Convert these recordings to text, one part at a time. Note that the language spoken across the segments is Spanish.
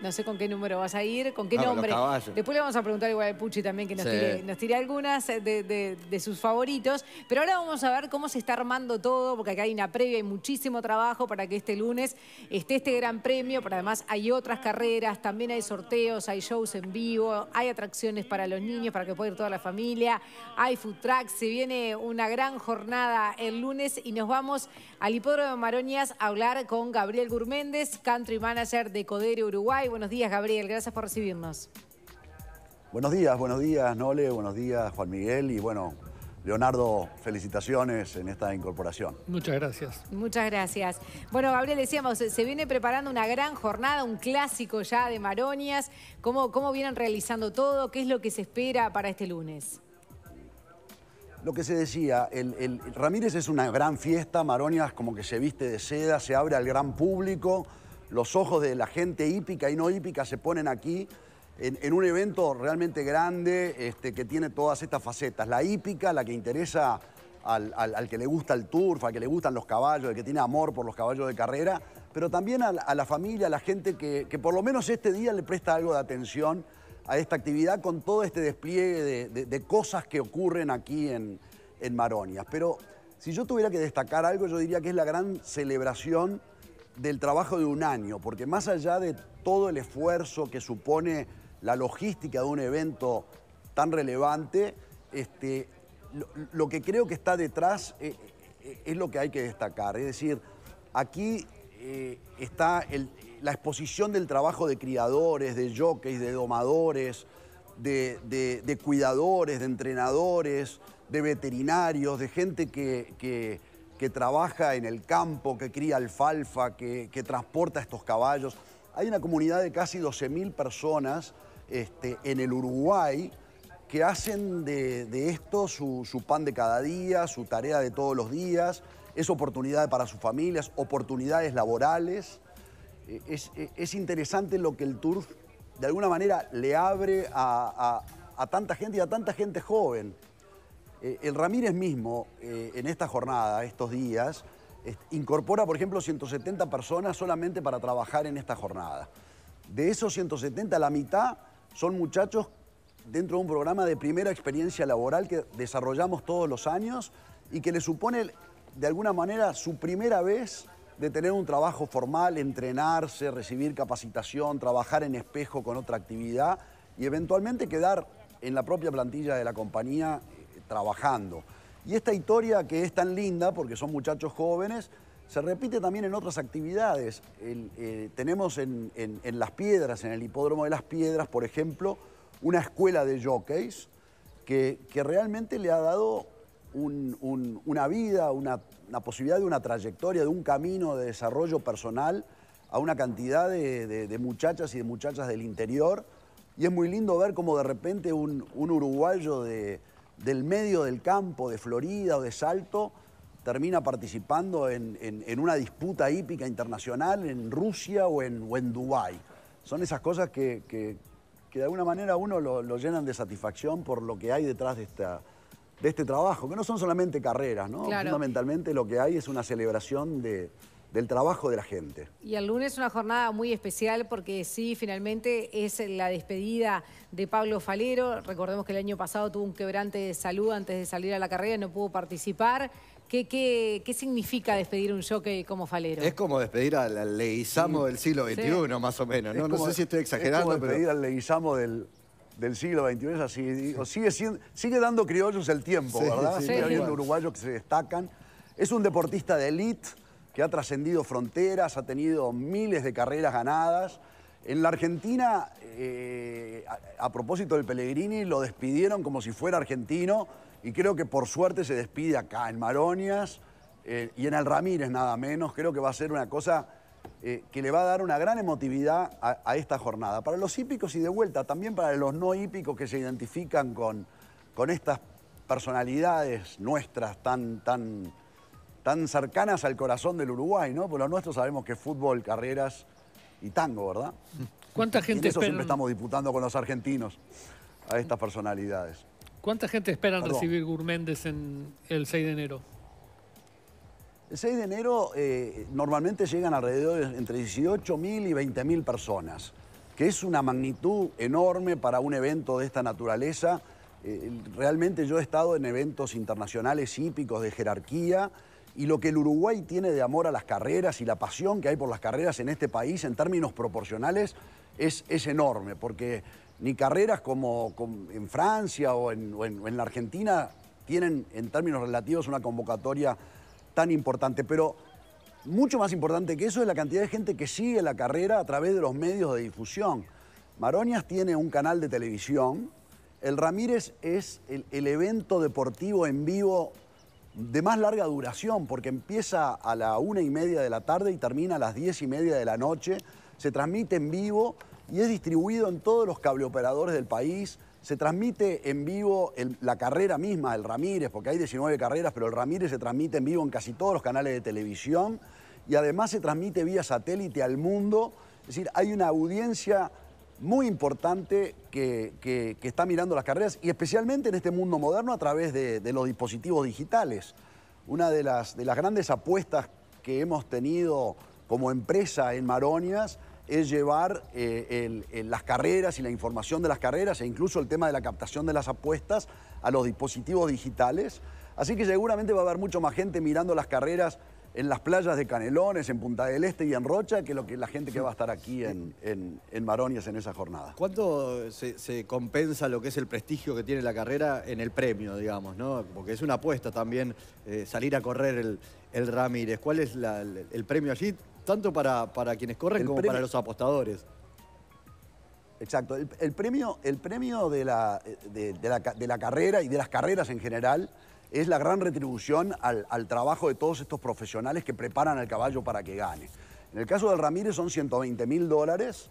No sé con qué número vas a ir, con qué ah, nombre. Después le vamos a preguntar igual a Pucci también que nos, tiré tire, algunas de, sus favoritos. Pero ahora vamos a ver cómo se está armando todo, porque acá hay una previa, y muchísimo trabajo para que este lunes esté este gran premio, pero además hay otras carreras, también hay sorteos, hay shows en vivo, hay atracciones para los niños, para que pueda ir toda la familia, hay food trucks, se viene una gran jornada el lunes y nos vamos al Hipódromo de Maroñas a hablar con Gabriel Gurméndez, Country Manager de CODE, Uruguay. Buenos días, Gabriel. Gracias por recibirnos. Buenos días, buenos días, Nole. Buenos días, Juan Miguel. Y bueno, Leonardo, felicitaciones en esta incorporación. Muchas gracias. Muchas gracias. Bueno, Gabriel, decíamos, se viene preparando una gran jornada, un clásico ya de Maronias. ¿Cómo, cómo vienen realizando todo? ¿Qué es lo que se espera para este lunes? Lo que se decía, el, Ramírez es una gran fiesta, Maronias como que se viste de seda, se abre al gran público los ojos de la gente hípica y no hípica se ponen aquí en, un evento realmente grande este, que tiene todas estas facetas. La hípica, la que interesa al, que le gusta el turf, al que le gustan los caballos, al que tiene amor por los caballos de carrera, pero también a, la familia, a la gente que, por lo menos este día le presta algo de atención a esta actividad con todo este despliegue de, cosas que ocurren aquí en, en Maronias. Pero si yo tuviera que destacar algo, yo diría que es la gran celebración del trabajo de un año, porque más allá de todo el esfuerzo que supone la logística de un evento tan relevante, este, lo, que creo que está detrás eh, eh, es lo que hay que destacar. Es decir, aquí eh, está la exposición del trabajo de criadores, de jockeys, de domadores, de, cuidadores, de entrenadores, de veterinarios, de gente que que trabaja en el campo, que cría alfalfa, que, que transporta estos caballos. Hay una comunidad de casi 12.000 personas este, en el Uruguay que hacen de, esto su, pan de cada día, su tarea de todos los días, es oportunidad para sus familias, oportunidades laborales. E, e, es, interesante lo que el Tour de alguna manera le abre a, a tanta gente y a tanta gente joven. Eh, el Ramírez mismo, eh, en esta jornada, estos días, incorpora, por ejemplo, 170 personas solamente para trabajar en esta jornada. De esos 170, la mitad son muchachos dentro de un programa de primera experiencia laboral que desarrollamos todos los años y que le supone, de alguna manera, su primera vez de tener un trabajo formal, entrenarse, recibir capacitación, trabajar en espejo con otra actividad y eventualmente quedar en la propia plantilla de la compañía trabajando. Y esta historia que es tan linda, porque son muchachos jóvenes, se repite también en otras actividades. Eh, tenemos en, Las Piedras, en el Hipódromo de Las Piedras, por ejemplo, una escuela de jockeys que, que realmente le ha dado una vida, una, posibilidad de una trayectoria, de un camino de desarrollo personal a una cantidad de, muchachas y de muchachas del interior. Y es muy lindo ver cómo de repente un uruguayo de del medio del campo, de Florida o de Salto, termina participando en, una disputa hípica internacional en Rusia o en, en Dubái. Son esas cosas que, que, de alguna manera uno lo, llenan de satisfacción por lo que hay detrás de, esta, de este trabajo, que no son solamente carreras, ¿no? Fundamentalmente lo que hay es una celebración de, del trabajo de la gente. Y el lunes una jornada muy especial porque sí, finalmente es la despedida de Pablo Falero. Recordemos que el año pasado tuvo un quebrante de salud antes de salir a la carrera, y no pudo participar. ¿Qué, qué, significa despedir un jockey como Falero? Es como despedir al Leguizamo del siglo XXI, más o menos. ¿no? sé si estoy exagerando, es como despedir al Leguizamo del del siglo XXI es así. Sigue, sigue dando criollos el tiempo, ¿verdad? Sigue habiendo uruguayos que se destacan. Es un deportista de élite que ha trascendido fronteras, ha tenido miles de carreras ganadas. En la Argentina, eh, a, propósito del Pellegrini, lo despidieron como si fuera argentino y creo que por suerte se despide acá, en Maronias eh, y en el Ramírez nada menos. Creo que va a ser una cosa eh, que le va a dar una gran emotividad a, esta jornada. Para los hípicos y de vuelta, también para los no hípicos que se identifican con, con estas personalidades nuestras tan, tan tan cercanas al corazón del Uruguay, ¿no? Por lo nuestro sabemos que es fútbol, carreras y tango, ¿verdad? ¿Cuánta gente eso siempre estamos disputando con los argentinos a estas personalidades. ¿Cuánta gente esperan recibir Gurméndez en el 6 de enero? El 6 de enero eh, normalmente llegan alrededor de entre 18.000 y 20.000 personas, que es una magnitud enorme para un evento de esta naturaleza. Eh, realmente yo he estado en eventos internacionales hípicos de jerarquía y lo que el Uruguay tiene de amor a las carreras y la pasión que hay por las carreras en este país en términos proporcionales es, es enorme, porque ni carreras como, en Francia o en, la Argentina tienen en términos relativos una convocatoria tan importante, pero mucho más importante que eso es la cantidad de gente que sigue la carrera a través de los medios de difusión. Maronias tiene un canal de televisión, el Ramírez es el, el evento deportivo en vivo de más larga duración, porque empieza a la una y media de la tarde y termina a las diez y media de la noche. Se transmite en vivo y es distribuido en todos los cableoperadores del país. Se transmite en vivo la carrera misma, el Ramírez, porque hay 19 carreras, pero el Ramírez se transmite en vivo en casi todos los canales de televisión y además se transmite vía satélite al mundo. Es decir, hay una audiencia muy importante que, está mirando las carreras y especialmente en este mundo moderno a través de, los dispositivos digitales. Una de las, de las, grandes apuestas que hemos tenido como empresa en Maronias es llevar eh, las carreras y la información de las carreras e incluso el tema de la captación de las apuestas a los dispositivos digitales. Así que seguramente va a haber mucho más gente mirando las carreras en las playas de Canelones, en Punta del Este y en Rocha, que lo que la gente que va a estar aquí en, en, en Maronias en esa jornada. ¿Cuánto se, compensa lo que es el prestigio que tiene la carrera en el premio, digamos, ¿no? Porque es una apuesta también eh, salir a correr el, Ramírez. ¿Cuál es el, premio allí, tanto para, para quienes corren como para los apostadores? Exacto. El, premio, el premio de la, la, de la carrera y de las carreras en general es la gran retribución al, trabajo de todos estos profesionales que preparan al caballo para que gane. En el caso del Ramírez son 120 mil dólares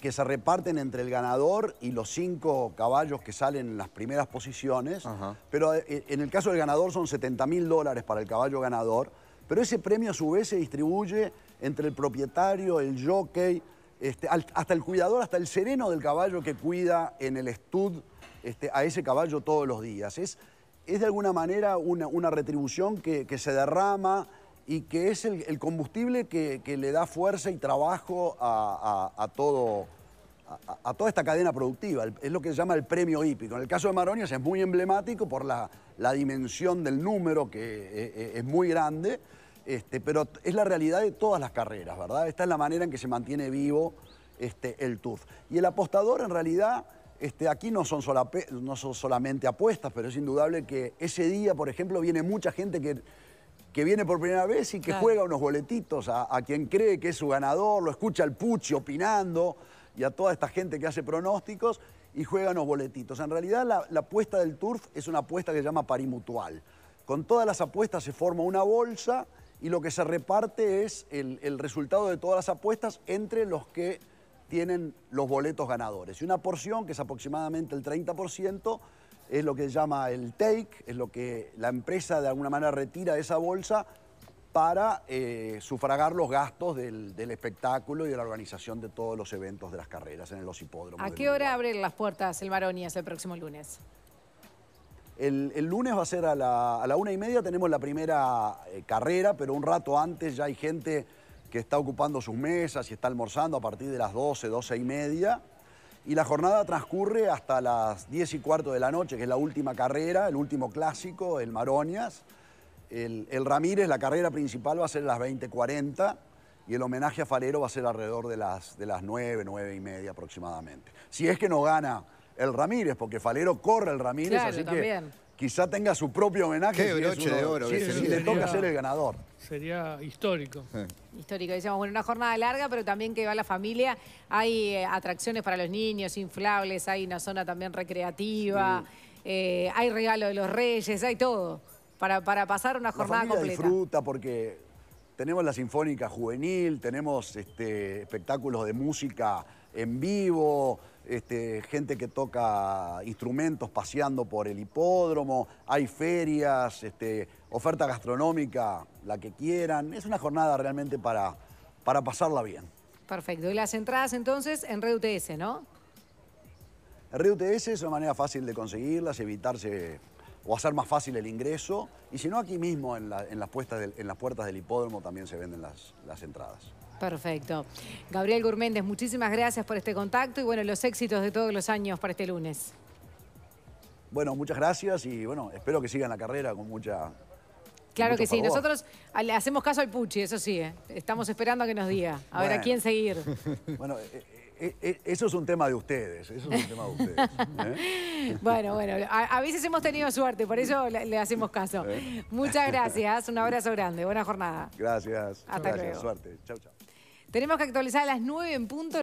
que se reparten entre el ganador y los cinco caballos que salen en las primeras posiciones. Pero eh, eh, en el caso del ganador son 70 mil dólares para el caballo ganador. Pero ese premio a su vez se distribuye entre el propietario, el jockey, este, hasta el cuidador, hasta el sereno del caballo que cuida en el stud este, a ese caballo todos los días. Es es de alguna manera una, retribución que, se derrama y que es el, combustible que, le da fuerza y trabajo a, todo, a, toda esta cadena productiva. es lo que se llama el premio hípico. En el caso de Maronias es muy emblemático por la, dimensión del número, que es, muy grande, este, pero es la realidad de todas las carreras, ¿verdad? Esta es la manera en que se mantiene vivo este, el TUF. Y el apostador en realidad este, aquí no son, solamente apuestas, pero es indudable que ese día, por ejemplo, viene mucha gente que, que viene por primera vez y que juega unos boletitos a, quien cree que es su ganador, lo escucha al puchi opinando y a toda esta gente que hace pronósticos y juega unos boletitos. En realidad, la, apuesta del turf es una apuesta que se llama parimutual. Con todas las apuestas se forma una bolsa y lo que se reparte es el resultado de todas las apuestas entre los que tienen los boletos ganadores. Y una porción, que es aproximadamente el 30%, es lo que llama el take, es lo que la empresa de alguna manera retira de esa bolsa para eh, sufragar los gastos del, espectáculo y de la organización de todos los eventos de las carreras en los hipódromos. ¿A qué hora abren las puertas el Maroni el próximo lunes? El, lunes va a ser a la, una y media, tenemos la primera eh, carrera, pero un rato antes ya hay gente que está ocupando sus mesas y está almorzando a partir de las 12, 12 y media. Y la jornada transcurre hasta las 10 y cuarto de la noche, que es la última carrera, el último clásico, el Maronias. El, Ramírez, la carrera principal va a ser a las 20.40 y el homenaje a Falero va a ser alrededor de las, de las 9, 9 y media aproximadamente. Si es que no gana el Ramírez, porque Falero corre el Ramírez, así también quizá tenga su propio homenaje. Qué si broche de oro. le toca ser el ganador. Sería histórico. Histórico, decíamos, bueno, una jornada larga, pero también que va la familia. Hay eh, atracciones para los niños, inflables, hay una zona también recreativa, eh, hay regalo de los reyes, hay todo. Para, para pasar una jornada completa. disfruta porque tenemos la Sinfónica Juvenil, tenemos este, espectáculos de música en vivo, este, gente que toca instrumentos paseando por el hipódromo, hay ferias, este, oferta gastronómica, la que quieran. Es una jornada realmente para, para pasarla bien. Perfecto. ¿Y las entradas entonces en Red UTS, no? Red UTS es una manera fácil de conseguirlas, evitarse o hacer más fácil el ingreso. Y si no, aquí mismo en, las, en las puertas del hipódromo también se venden las entradas. Perfecto. Gabriel Gurméndez, muchísimas gracias por este contacto y bueno, los éxitos de todos los años para este lunes. Bueno, muchas gracias y bueno, espero que sigan la carrera con mucha... Claro que sí, nosotros le hacemos caso al Pucci, eso sí, ¿eh? estamos esperando a que nos diga, a ver a quién seguir. Bueno, eh, eh, eso es un tema de ustedes, eso es un tema de ustedes. Bueno, bueno, a, veces hemos tenido suerte, por eso le, hacemos caso. Muchas gracias, un abrazo grande, buena jornada. Gracias, hasta luego. suerte, chao. Tenemos que actualizar a las 9 en punto.